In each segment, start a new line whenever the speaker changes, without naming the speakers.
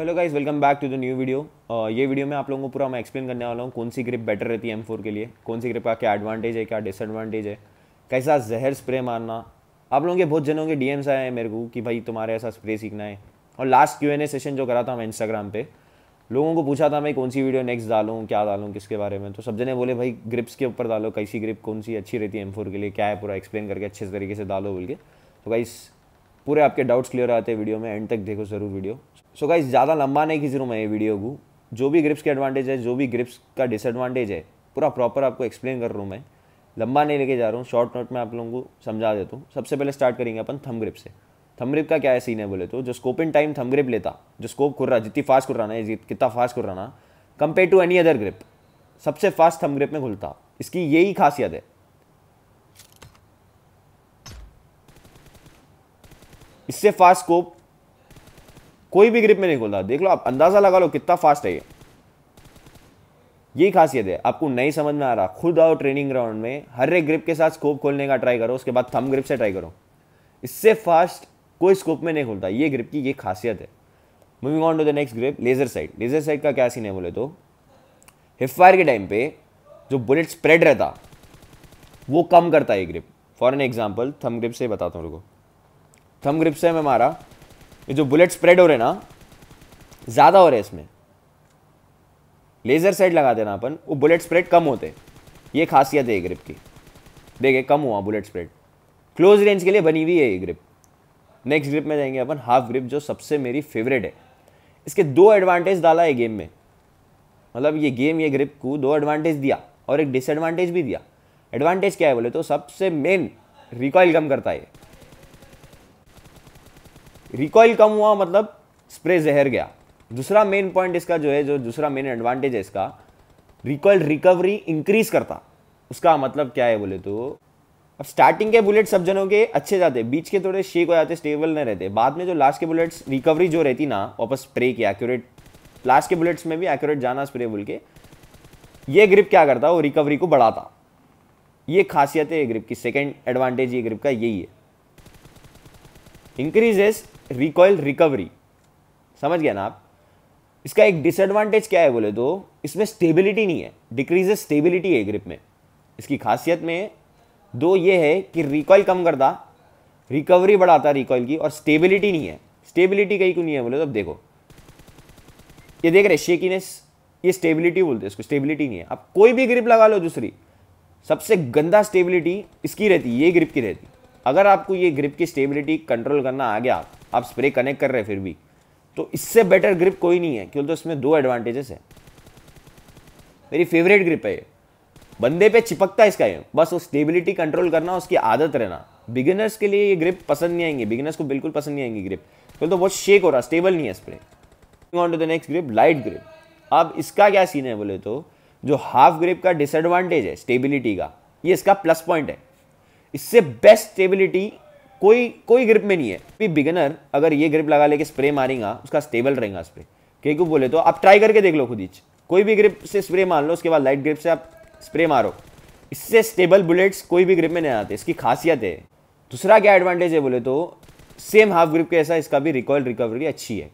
hello guys welcome back to the new video ये video में आप लोगों को पूरा मैं एक्सप्लेन करने वाला हूँ कौन सी ग्रिप बेटर रहती है एम फोर के लिए कौन सी ग्रिप का क्या एडवांटेज है क्या डिसएडवांटेज है कैसा जहर स्प्रे मारना आप लोगों के बहुत जनों के डीएम्स आए हैं मेरे को कि भाई तुम्हारे ऐसा स्प्रे सीखना है और last Q N A session जो करा था मैं इंस्टाग्राम पर लोगों को पूछा था मैं कौन सी वीडियो नेक्स्ट डालूँ क्या डालूँ किसके बारे में तो सब जने बोले भाई ग्रिप्स के ऊपर डालो कैसी ग्रिप कौन सी अच्छी रहती है एम फोर के लिए क्या है पूरा एक्सप्लेन करके अच्छे तरीके से डालो बोल के तो भाई पूरे आपके डाउट्स क्लियर आते हैं वीडियो में एंड तक देखो ज़रूर वीडियो सो गाइज ज़्यादा लंबा नहीं खींच रहा हूँ मैं ये वीडियो को जो भी ग्रिप्स के एडवांटेज है जो भी ग्रिप्स का डिसएडवांटेज है पूरा प्रॉपर आपको एक्सप्लेन कर रहा हूँ मैं लंबा नहीं लेके जा रहा हूँ शॉर्ट नोट में आप लोगों को समझा देता हूँ सबसे पहले स्टार्ट करेंगे अपन थम ग्रिप से थम ग्रिप का क्या है सीन है बोले तो जो scope in time thumb grip लेता जो स्कोप कर रहा जितनी फास्ट कर रहा ना कितना फास्ट कर रहा ना compare to any other grip सबसे फास्ट थम ग्रिप में खुलता इसकी यही खासियत है इससे फास्ट स्कोप कोई भी ग्रिप में नहीं खोलता देख लो आप अंदाज़ा लगा लो कितना फास्ट है ये यही खासियत है आपको नहीं समझ में आ रहा खुद आओ ट्रेनिंग ग्राउंड में हर एक ग्रिप के साथ स्कोप खोलने का ट्राई करो उसके बाद थम ग्रिप से ट्राई करो इससे फास्ट कोई स्कोप में नहीं खुलता ये ग्रिप की ये खासियत है moving on to the next grip laser side laser side का क्या सीन है बोले तो हिप फायर के टाइम पे जो बुलेट स्प्रेड रहता वो कम करता है grip for an example thumb grip से बताता हूँ रुको थम ग्रिप से मैं मारा ये जो बुलेट स्प्रेड हो रहे ना ज़्यादा हो रहे इसमें लेज़र सेट लगा देना अपन वो बुलेट स्प्रेड कम होते ये खासियत है ग्रिप की देखिए कम हुआ बुलेट स्प्रेड क्लोज रेंज के लिए बनी हुई है ये ग्रिप नेक्स्ट ग्रिप में जाएंगे अपन हाफ ग्रिप जो सबसे मेरी फेवरेट है इसके दो एडवांटेज डाला है गेम में मतलब ये गेम ये ग्रिप को दो एडवांटेज दिया और एक डिसएडवांटेज भी दिया एडवांटेज क्या है बोले तो सबसे मेन रिकॉयल कम करता है रिकॉइल कम हुआ मतलब स्प्रे जहर गया दूसरा मेन पॉइंट इसका जो है जो दूसरा मेन एडवांटेज है इसका रिकॉइल रिकवरी इंक्रीज करता उसका मतलब क्या है बोले तो अब स्टार्टिंग के बुलेट सब जनों के अच्छे जाते बीच के थोड़े शेक हो जाते स्टेबल नहीं रहते बाद में जो लास्ट के बुलेट्स रिकवरी जो रहती ना वापस स्प्रे की एक्यूरेट लास्ट के बुलेट्स में भी एक्यूरेट जाना स्प्रे बोल के ये ग्रिप क्या करता वो रिकवरी को बढ़ाता ये खासियत है ग्रिप की सेकेंड एडवांटेज ये ग्रिप का यही है इंक्रीजेस रिकॉयल रिकवरी समझ गया ना आप इसका एक डिसएडवांटेज क्या है बोले तो इसमें स्टेबिलिटी नहीं है डिक्रीजेस स्टेबिलिटी है ग्रिप में इसकी खासियत में दो ये है कि रिकॉयल कम करता रिकवरी बढ़ाता रिकॉयल की और स्टेबिलिटी नहीं है स्टेबिलिटी कहीं क्यों नहीं है बोले तो अब देखो ये देख रहे शेकीनेस ये स्टेबिलिटी बोलते हैं इसको स्टेबिलिटी नहीं है आप कोई भी ग्रिप लगा लो दूसरी सबसे गंदा स्टेबिलिटी इसकी रहती ये ग्रिप की रहती अगर आपको ये ग्रिप की स्टेबिलिटी कंट्रोल करना आ गया आप स्प्रे कनेक्ट कर रहे हैं फिर भी तो इससे बेटर ग्रिप कोई नहीं है क्यों तो इसमें दो एडवांटेजेस है मेरी फेवरेट ग्रिप है ये बंदे पे चिपकता है इसका ये बस वो स्टेबिलिटी कंट्रोल करना उसकी आदत रहना बिगिनर्स के लिए ये ग्रिप पसंद नहीं आएंगे बिगिनर्स को बिल्कुल पसंद नहीं आएंगी ग्रिप क्यों तो बहुत शेक हो रहा स्टेबल नहीं है spray on to the next grip light grip अब इसका क्या सीन है बोले तो जो हाफ ग्रिप का डिसएडवांटेज है स्टेबिलिटी का ये इसका प्लस पॉइंट है इससे बेस्ट स्टेबिलिटी कोई कोई ग्रिप में नहीं है भी बिगनर अगर ये ग्रिप लगा लेके स्प्रे मारेगा उसका स्टेबल रहेगा उस पर क्योंकि बोले तो आप ट्राई करके देख लो खुद ही कोई भी ग्रिप से स्प्रे मार लो उसके बाद लाइट ग्रिप से आप स्प्रे मारो इससे स्टेबल बुलेट्स कोई भी ग्रिप में नहीं आते इसकी खासियत है दूसरा क्या एडवांटेज है बोले तो सेम हाफ ग्रिप के ऐसा इसका भी रिकॉयल रिकवरी अच्छी है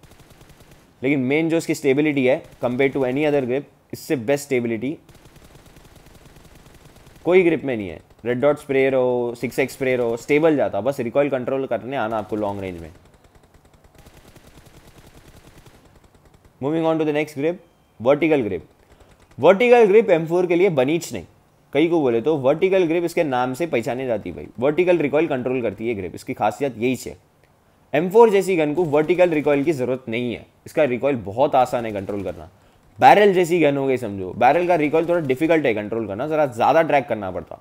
लेकिन मेन जो इसकी स्टेबिलिटी है compare to any other grip इससे बेस्ट स्टेबिलिटी कोई ग्रिप में नहीं है रेड डॉट स्प्रेयर हो सिक्स एक्स स्प्रेयर हो स्टेबल जाता बस रिकॉयल कंट्रोल करने आना आपको लॉन्ग रेंज में moving on to the next grip vertical grip vertical grip M के लिए बनीच नहीं कई को बोले तो वर्टिकल ग्रिप इसके नाम से पहचानी जाती भाई वर्टिकल रिकॉयल कंट्रोल करती है ग्रिप इसकी खासियत यही है एम जैसी गन को वर्टिकल रिकॉयल की ज़रूरत नहीं है इसका रिकॉयल बहुत आसान है कंट्रोल करना बैरल जैसी गन हो गई समझो बैरल का रिकॉयल थोड़ा डिफिकल्ट है कंट्रोल करना ज़रा ज़्यादा ट्रैक करना पड़ता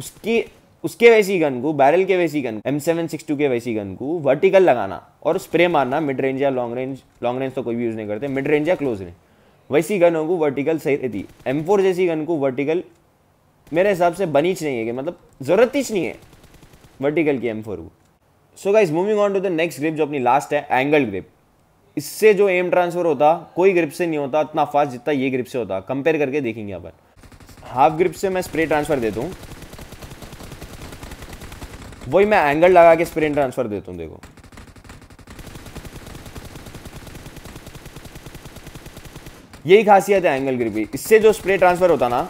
उसकी उसके वैसी गन को बैरल के वैसी gun M seven six two के वैसी गन को वर्टिकल लगाना और स्प्रे मारना मिड रेंज या लॉन्ग रेंज लॉन्ग रेंज तो कोई भी यूज़ नहीं करते मिड रेंज या क्लोज रेंज वैसी गनों को वर्टिकल सही रहती एम फोर जैसी गन को वर्टिकल मेरे हिसाब से बनीच नहीं है कि मतलब ज़रूरत ही नहीं है वर्टिकल की एम फोर को so guys moving on to the next grip जो अपनी लास्ट है एंगल ग्रिप इससे जो एम ट्रांसफर होता कोई ग्रिप से नहीं होता इतना फास्ट जितना ये ग्रिप से होता कंपेयर करके देखेंगे अपन हाफ ग्रिप से मैं स्प्रे ट्रांसफर देता हूँ वही मैं एंगल लगा के स्प्रिंट ट्रांसफर देता हूँ देखो यही खासियत है एंगल ग्रिप इससे जो स्प्रे ट्रांसफर होता ना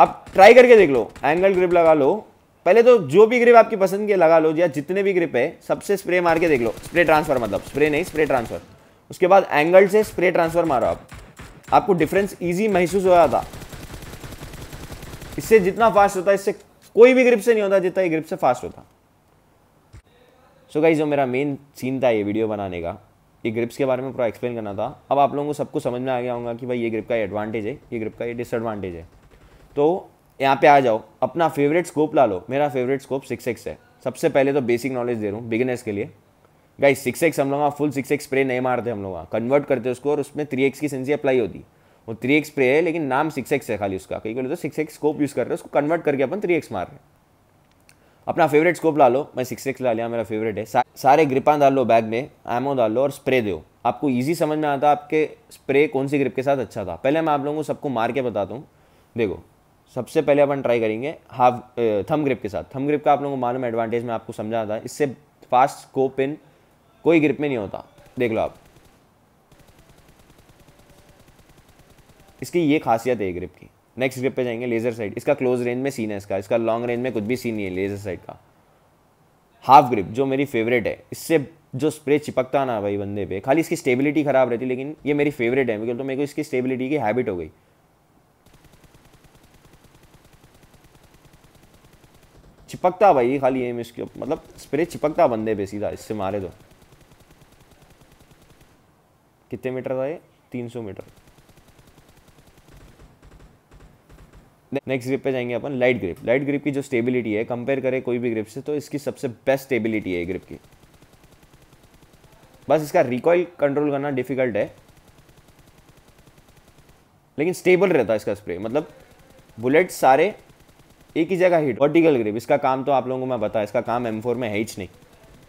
आप ट्राई करके देख लो एंगल ग्रिप लगा लो पहले तो जो भी ग्रिप आपकी पसंद के लगा लो या जितने भी ग्रिप है सबसे स्प्रे मार के देख लो स्प्रे ट्रांसफर मतलब स्प्रे नहीं स्प्रे ट्रांसफर उसके बाद एंगल से स्प्रे ट्रांसफर मारो आप आपको डिफरेंस इजी महसूस हो रहा था इससे जितना फास्ट होता है इससे कोई भी ग्रिप से नहीं होता जितना ये ग्रिप से फास्ट होता सो so गाइज जो मेरा मेन सीन था ये वीडियो बनाने का ये ग्रिप्स के बारे में पूरा एक्सप्लेन करना था अब आप लोगों को सबको समझ में आ गया होगा कि भाई ये ग्रिप का एडवांटेज है ये ग्रिप का ये डिसएडवांटेज है तो यहाँ पे आ जाओ अपना फेवरेट स्कोप ला लो मेरा फेवरेट स्कोप सिक्स एक्स है सबसे पहले तो बेसिक नॉलेज दे रहा हूँ बिगिनर्स के लिए गाइस सिक्स एक्स हम लोग फुल सिक्स एक्स स्प्रे नहीं मारते हम लोग कन्वर्ट करते उसको और उसमें थ्री एक्स की सेंसी अप्लाई होती वो थ्री एक्स स्प्रे है लेकिन नाम सिक्स एक्स है खाली उसका कहीं बोले तो सिक्स एक्स स्कोप यूज़ कर रहे हैं उसको कन्वर्ट करके अपन थ्री एक्स मार रहे हैं अपना फेवरेट स्कोप ला लो मैं सिक्स एक्स ला लिया मेरा फेवरेट है सारे ग्रिपा डाल लो बैग में एमो डाल लो और स्प्रे दो आपको ईजी समझ में आता आपके स्प्रे कौन सी ग्रिप के साथ अच्छा था पहले मैं आप लोगों को सबको मार के बताता हूँ देखो सबसे पहले अपन ट्राई करेंगे हाफ थम ग्रिप के साथ थम ग्रिप का आप लोगों को मालूम एडवांटेज में आपको समझा था इससे फास्ट स्कोप इन कोई ग्रिप में नहीं होता देख लो आप इसकी ये खासियत है ग्रिप की नेक्स्ट ग्रिप पे जाएंगे लेज़र साइड इसका क्लोज रेंज में सीन है इसका इसका लॉन्ग रेंज में कुछ भी सीन नहीं है लेज़र साइड का हाफ ग्रिप जो मेरी फेवरेट है इससे जो स्प्रे चिपकता ना भाई बंदे पे खाली इसकी स्टेबिलिटी ख़राब रहती लेकिन ये मेरी फेवरेट है तो मेरे को इसकी स्टेबिलिटी की हैबिट हो गई चिपकता भाई खाली ये मतलब स्प्रे चिपकता बंदे पे सीधा इससे मारे तो कितने मीटर था ये तीन सौ मीटर नेक्स्ट ग्रिप पे जाएंगे अपन लाइट ग्रिप लाइट ग्रिप की जो स्टेबिलिटी है कंपेयर करें कोई भी ग्रिप से तो इसकी सबसे बेस्ट स्टेबिलिटी है ग्रिप की बस इसका रिकॉइल कंट्रोल करना डिफिकल्ट है लेकिन स्टेबल रहता है इसका स्प्रे मतलब बुलेट सारे एक ही जगह हिट वर्टिकल ग्रिप इसका काम तो आप लोगों को मैं बता इसका काम एम फोर में है ही नहीं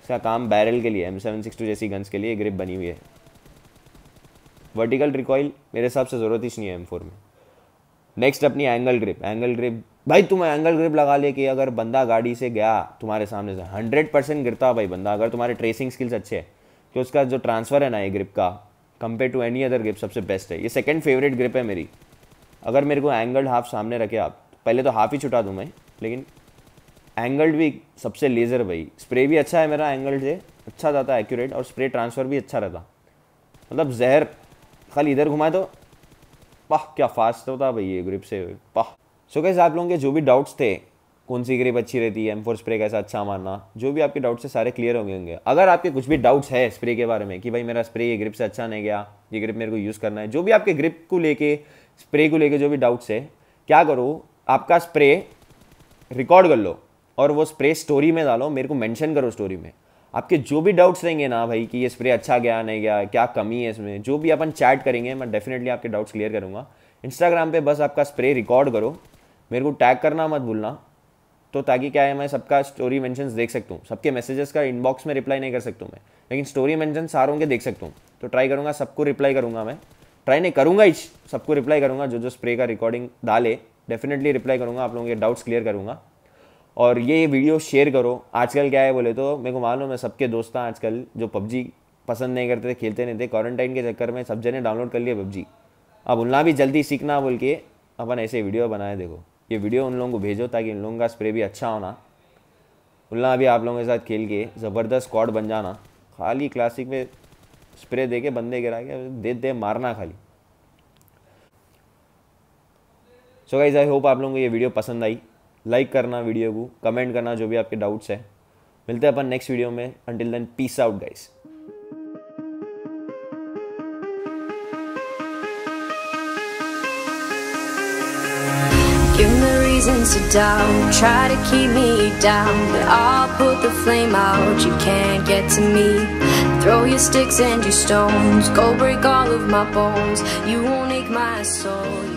इसका काम बैरल के लिए एम सेवन सिक्स टू जैसी गन्स के लिए ग्रिप बनी हुई है वर्टिकल रिकॉइल मेरे हिसाब से ज़रूरत ही नहीं है एम फोर में नेक्स्ट अपनी एंगल ग्रिप एंगल ग्रिप भाई तुम एंगल ग्रिप लगा ले कि अगर बंदा गाड़ी से गया तुम्हारे सामने से हंड्रेड परसेंट गिरता भाई बंदा अगर तुम्हारे ट्रेसिंग स्किल्स अच्छे है कि उसका जो ट्रांसफ़र है ना ये ग्रिप का compare to any other grip सबसे बेस्ट है ये सेकंड फेवरेट ग्रिप है मेरी अगर मेरे को एंगल्ड हाफ सामने रखे आप पहले तो हाफ ही छुटा दूँ मैं लेकिन एंगल्ड भी सबसे लेज़र भाई स्प्रे भी अच्छा है मेरा एंगल्ड से अच्छा जाता है एक्यूरेट और स्प्रे ट्रांसफ़र भी अच्छा रहता मतलब जहर खाली इधर घुमाए तो पाह क्या फास्ट होता भाई ये ग्रिप से पाह सो कैसे आप लोगों के जो भी डाउट्स थे कौन सी ग्रिप अच्छी रहती है एम फोर स्प्रे कैसा अच्छा मारना जो भी आपके डाउट्स है सारे क्लियर होंगे होंगे अगर आपके कुछ भी डाउट्स है स्प्रे के बारे में कि भाई मेरा स्प्रे ये ग्रिप से अच्छा नहीं गया ये ग्रिप मेरे को यूज़ करना है जो भी आपके ग्रिप को लेके स्प्रे को लेके जो भी डाउट्स है क्या करो आपका स्प्रे रिकॉर्ड कर लो और वो स्प्रे स्टोरी में डालो मेरे को मेंशन करो स्टोरी में आपके जो भी डाउट्स रहेंगे ना भाई कि ये स्प्रे अच्छा गया नहीं गया क्या कमी है इसमें जो भी अपन चैट करेंगे मैं डेफिनेटली आपके डाउट्स क्लियर करूँगा इंस्टाग्राम पे बस आपका स्प्रे रिकॉर्ड करो मेरे को टैग करना मत भूलना तो ताकि क्या है मैं सबका स्टोरी मैंशन देख सकता हूँ सबके मैसेजेस का इनबॉक्स में रिप्लाई नहीं कर सकता हूँ मैं लेकिन स्टोरी मैंशन सारों के देख सकता हूँ तो ट्राई करूँगा सबको रिप्लाई करूँगा मैं ट्राई नहीं करूँगा ही सबको रिप्लाई करूँगा जो जो स्प्रे का रिकॉर्डिंग डाले डेफिनेटली रिप्लाई करूँगा आप लोगों के डाउट्स क्लियर करूँगा और ये वीडियो शेयर करो आजकल क्या है बोले तो मेरे को मालूम है सबके दोस्त आजकल जो पबजी पसंद नहीं करते थे खेलते नहीं थे क्वारंटाइन के चक्कर में सब जने डाउनलोड कर लिए पबजी अब उनना भी जल्दी सीखना बोल के अपन ऐसे वीडियो बनाए देखो ये वीडियो उन लोगों को भेजो ताकि उन लोगों का स्प्रे भी अच्छा होना उल्ला भी आप लोगों के साथ खेल के ज़बरदस्त स्क्वाड बन जाना खाली क्लासिक में स्प्रे दे के बंदे गिरा के दे दे मारना खाली सो गाइज आई होप आप लोगों को ये वीडियो पसंद आई लाइक करना वीडियो को कमेंट करना जो भी आपके डाउट्स हैं मिलते हैं अपन नेक्स्ट वीडियो में until then peace out guys Give me reasons to doubt, try to keep me down But I'll put the flame out, you can't get to me Throw your sticks and your stones, go break all of my bones You won't ache my soul